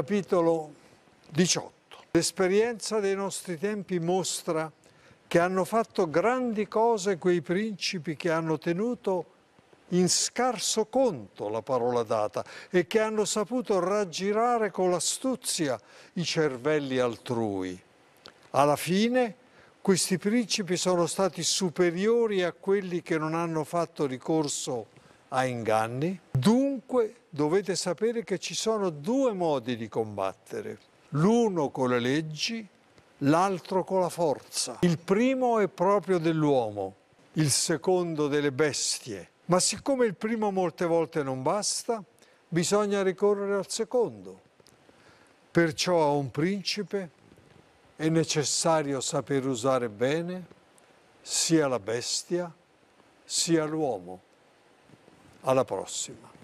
Capitolo 18. L'esperienza dei nostri tempi mostra che hanno fatto grandi cose quei principi che hanno tenuto in scarso conto la parola data e che hanno saputo raggirare con l'astuzia i cervelli altrui. Alla fine questi principi sono stati superiori a quelli che non hanno fatto ricorso a inganni Dunque dovete sapere che ci sono due modi di combattere, l'uno con le leggi, l'altro con la forza. Il primo è proprio dell'uomo, il secondo delle bestie. Ma siccome il primo molte volte non basta, bisogna ricorrere al secondo. Perciò a un principe è necessario saper usare bene sia la bestia sia l'uomo. Alla prossima.